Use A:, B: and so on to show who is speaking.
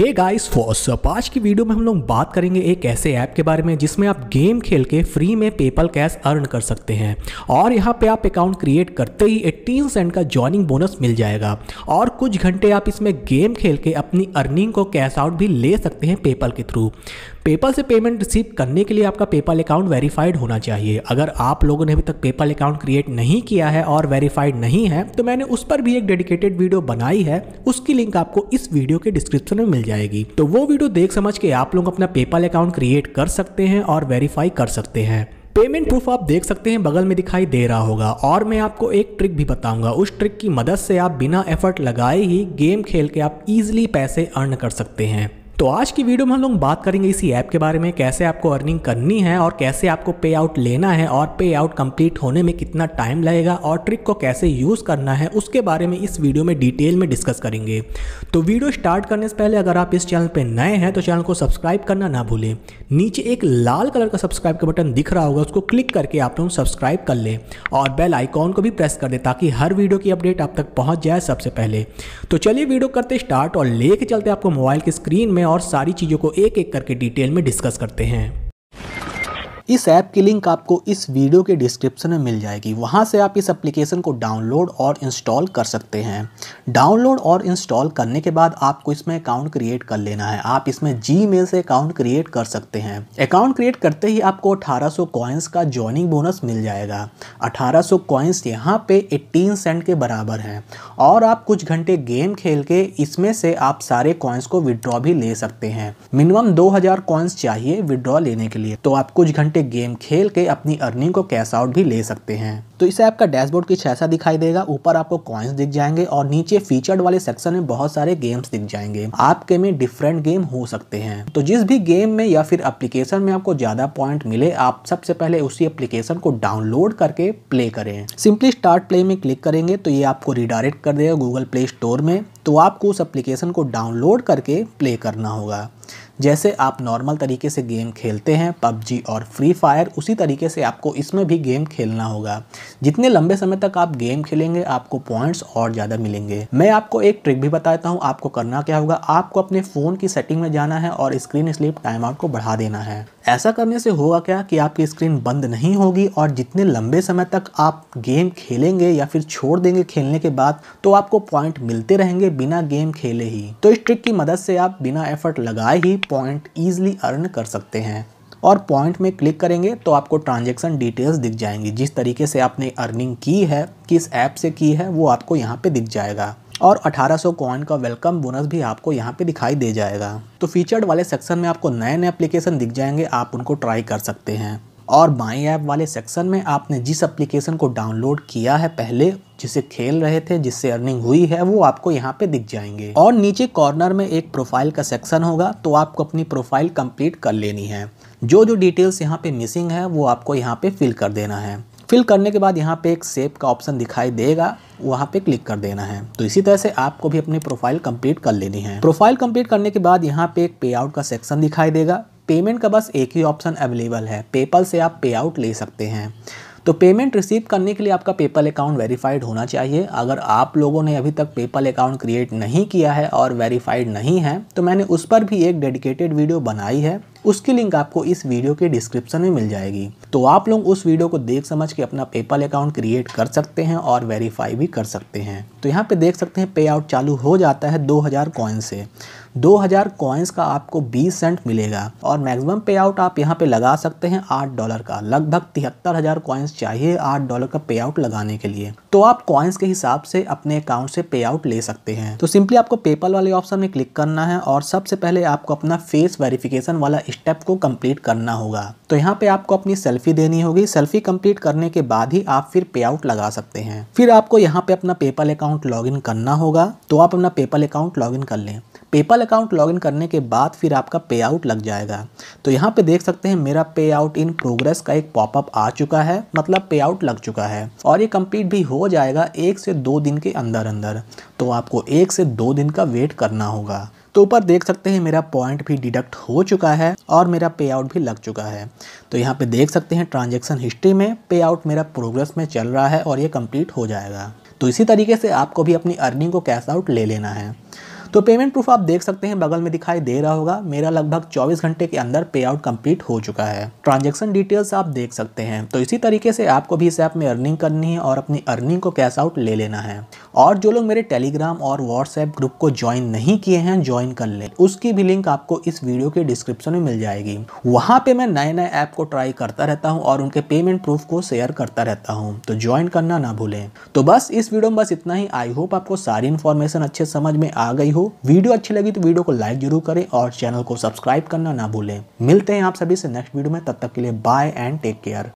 A: hey guys for आज की video में हम लोग बात करेंगे एक ऐसे ऐप के बारे में जिसमें आप गेम खेल के फ्री में पेपल कैश अर्न कर सकते हैं और यहाँ पे आप अकाउंट क्रिएट करते ही 18 सेंट का ज्वाइनिंग बोनस मिल जाएगा और कुछ घंटे आप इसमें गेम खेल के अपनी अर्निंग को कैश आउट भी ले सकते हैं पेपल के थ्रू पेपल से पेमेंट रिसीव करने के लिए आपका पेपल अकाउंट वेरीफाइड होना चाहिए अगर आप लोगों ने अभी तक पेपल अकाउंट क्रिएट नहीं किया है और वेरीफाइड नहीं है तो मैंने उस पर भी एक डेडिकेटेड वीडियो बनाई है उसकी लिंक आपको इस वीडियो के डिस्क्रिप्शन में मिल जाएगी तो वो वीडियो देख समझ के आप लोग अपना पेपल अकाउंट क्रिएट कर सकते हैं और वेरीफाई कर सकते हैं पेमेंट प्रूफ आप देख सकते हैं बगल में दिखाई दे रहा होगा और मैं आपको एक ट्रिक भी बताऊंगा उस ट्रिक की मदद से आप बिना एफर्ट लगाए ही गेम खेल के आप इजिली पैसे अर्न कर सकते हैं तो आज की वीडियो में हम लोग बात करेंगे इसी ऐप के बारे में कैसे आपको अर्निंग करनी है और कैसे आपको पे आउट लेना है और पे आउट कंप्लीट होने में कितना टाइम लगेगा और ट्रिक को कैसे यूज़ करना है उसके बारे में इस वीडियो में डिटेल में डिस्कस करेंगे तो वीडियो स्टार्ट करने से पहले अगर आप इस चैनल पर नए हैं तो चैनल को सब्सक्राइब करना ना भूलें नीचे एक लाल कलर का सब्सक्राइब का बटन दिख रहा होगा उसको क्लिक करके आप लोग सब्सक्राइब कर लें और बेल आइकॉन को भी प्रेस कर दें ताकि हर वीडियो की अपडेट आप तक पहुँच जाए सबसे पहले तो चलिए वीडियो करते स्टार्ट और लेके चलते आपको मोबाइल की स्क्रीन में और सारी चीज़ों को एक एक करके डिटेल में डिस्कस करते हैं इस ऐप की लिंक आपको इस वीडियो के डिस्क्रिप्शन में मिल जाएगी वहाँ से आप इस एप्लीकेशन को डाउनलोड और इंस्टॉल कर सकते हैं डाउनलोड और इंस्टॉल करने के बाद आपको इसमें अकाउंट क्रिएट कर लेना है आप इसमें जी से अकाउंट क्रिएट कर सकते हैं अकाउंट क्रिएट करते ही आपको अठारह सौ का ज्वाइनिंग बोनस मिल जाएगा अठारह सौ कॉइन्स यहाँ पे एट्टीन सेंट के बराबर हैं और आप कुछ घंटे गेम खेल के इसमें से आप सारे कॉइन्स को विदड्रॉ भी ले सकते हैं मिनिमम दो हजार चाहिए विदड्रॉ लेने के लिए तो आप कुछ घंटे छोटे गेम खेल के अपनी अर्निंग को कैश आउट भी ले सकते हैं तो इस ऐप का डैशबोर्ड कुछ ऐसा दिखाई देगा ऊपर आपको कॉइन्स दिख जाएंगे और नीचे फीचर्ड वाले सेक्शन में बहुत सारे गेम्स दिख जाएंगे आपके में डिफरेंट गेम हो सकते हैं तो जिस भी गेम में या फिर एप्लीकेशन में आपको ज्यादा पॉइंट मिले आप सबसे पहले उसी एप्लीकेशन को डाउनलोड करके प्ले करें सिंपली स्टार्ट प्ले में क्लिक करेंगे तो ये आपको रिडायरेक्ट कर देगा गूगल प्ले स्टोर में तो आपको उस एप्लीकेशन को डाउनलोड करके प्ले करना होगा जैसे आप नॉर्मल तरीके से गेम खेलते हैं पबजी और फ्री फायर उसी तरीके से आपको इसमें भी गेम खेलना होगा जितने लंबे समय तक आप गेम खेलेंगे आपको पॉइंट्स और ज़्यादा मिलेंगे मैं आपको एक ट्रिक भी बताता हूँ आपको करना क्या होगा आपको अपने फ़ोन की सेटिंग में जाना है और स्क्रीन स्लिप टाइम आउट को बढ़ा देना है ऐसा करने से होगा क्या कि आपकी स्क्रीन बंद नहीं होगी और जितने लंबे समय तक आप गेम खेलेंगे या फिर छोड़ देंगे खेलने के बाद तो आपको पॉइंट मिलते रहेंगे बिना गेम खेले ही तो इस ट्रिक की मदद से आप बिना एफर्ट लगाए ही पॉइंट ईजिली अर्न कर सकते हैं और पॉइंट में क्लिक करेंगे तो आपको ट्रांजेक्शन डिटेल्स दिख जाएंगी जिस तरीके से आपने अर्निंग की है किस ऐप से की है वो आपको यहाँ पर दिख जाएगा और 1800 कॉइन का वेलकम बोनस भी आपको यहाँ पे दिखाई दे जाएगा तो फीचर्ड वाले सेक्शन में आपको नए नए एप्लीकेशन दिख जाएंगे आप उनको ट्राई कर सकते हैं और माई ऐप वाले सेक्शन में आपने जिस एप्लीकेशन को डाउनलोड किया है पहले जिसे खेल रहे थे जिससे अर्निंग हुई है वो आपको यहाँ पे दिख जाएंगे और नीचे कॉर्नर में एक प्रोफाइल का सेक्शन होगा तो आपको अपनी प्रोफाइल कंप्लीट कर लेनी है जो जो डिटेल्स यहाँ पे मिसिंग है वो आपको यहाँ पे फिल कर देना है फिल करने के बाद यहाँ पे एक सेप का ऑप्शन दिखाई देगा वहाँ पे क्लिक कर देना है तो इसी तरह से आपको भी अपनी प्रोफाइल कंप्लीट कर लेनी है प्रोफाइल कंप्लीट करने के बाद यहाँ पे एक पे आउट का सेक्शन दिखाई देगा पेमेंट का बस एक ही ऑप्शन अवेलेबल है पेपल से आप पे आउट ले सकते हैं तो पेमेंट रिसीव करने के लिए आपका पेपल अकाउंट वेरीफाइड होना चाहिए अगर आप लोगों ने अभी तक पेपल अकाउंट क्रिएट नहीं किया है और वेरीफाइड नहीं है तो मैंने उस पर भी एक डेडिकेटेड वीडियो बनाई है उसकी लिंक आपको इस वीडियो के डिस्क्रिप्शन में मिल जाएगी तो आप लोग उस वीडियो को देख समझ के अपना पेपल अकाउंट क्रिएट कर सकते हैं और वेरीफाई भी कर सकते हैं तो यहाँ पे देख सकते हैं पे आउट चालू हो जाता है 2000 कॉइन से दो हजार कॉइन्स का आपको 20 सेंट मिलेगा और मैक्सिमम पे आउट आप यहाँ पे लगा सकते हैं आठ डॉलर का लगभग तिहत्तर हज़ार कॉइन्स चाहिए आठ डॉलर का पे आउट लगाने के लिए तो आप कॉइन्स के हिसाब से अपने अकाउंट से पे आउट ले सकते हैं तो सिंपली आपको पेपल वाले ऑप्शन में क्लिक करना है और सबसे पहले आपको अपना फेस वेरिफिकेशन वाला स्टेप को कम्प्लीट करना होगा तो यहाँ पे आपको अपनी सेल्फी देनी होगी सेल्फी कम्प्लीट करने के बाद ही आप फिर पे आउट लगा सकते हैं फिर आपको यहाँ पे अपना पेपल अकाउंट लॉग करना होगा तो आप अपना पेपल अकाउंट लॉग कर लें पेपल अकाउंट लॉगिन करने के बाद फिर आपका पे आउट लग जाएगा तो यहाँ पे देख सकते हैं मेरा पे आउट इन प्रोग्रेस का एक पॉपअप आ चुका है मतलब पे आउट लग चुका है और ये कंप्लीट भी हो जाएगा एक से दो दिन के अंदर अंदर तो आपको एक से दो दिन का वेट करना होगा तो ऊपर देख सकते हैं मेरा पॉइंट भी डिडक्ट हो चुका है और मेरा पे आउट भी लग चुका है तो यहाँ पे देख सकते हैं ट्रांजैक्शन हिस्ट्री में पे आउट मेरा प्रोग्रेस में चल रहा है और ये कंप्लीट हो जाएगा तो इसी तरीके से आपको भी अपनी अर्निंग को कैश आउट ले लेना है तो पेमेंट प्रूफ आप देख सकते हैं बगल में दिखाई दे रहा होगा मेरा लगभग 24 घंटे के अंदर पे आउट कंप्लीट हो चुका है ट्रांजेक्शन डिटेल्स आप देख सकते हैं तो इसी तरीके से आपको भी इस ऐप में अर्निंग करनी है और अपनी अर्निंग को कैश आउट ले लेना है और जो लोग मेरे टेलीग्राम और व्हाट्सएप ग्रुप को ज्वाइन नहीं किए हैं ज्वाइन कर ले उसकी भी लिंक आपको इस वीडियो के डिस्क्रिप्शन में मिल जाएगी वहाँ पे मैं नए नए ऐप को ट्राई करता रहता हूँ और उनके पेमेंट प्रूफ को शेयर करता रहता हूँ तो ज्वाइन करना ना भूलें तो बस इस वीडियो में बस इतना ही आई होप आपको सारी इन्फॉर्मेशन अच्छे समझ में आ गई हो हो वीडियो अच्छी लगी तो वीडियो को लाइक जरूर करें और चैनल को सब्सक्राइब करना ना भूलें मिलते हैं आप सभी से नेक्स्ट वीडियो में तब तक के लिए बाय एंड टेक केयर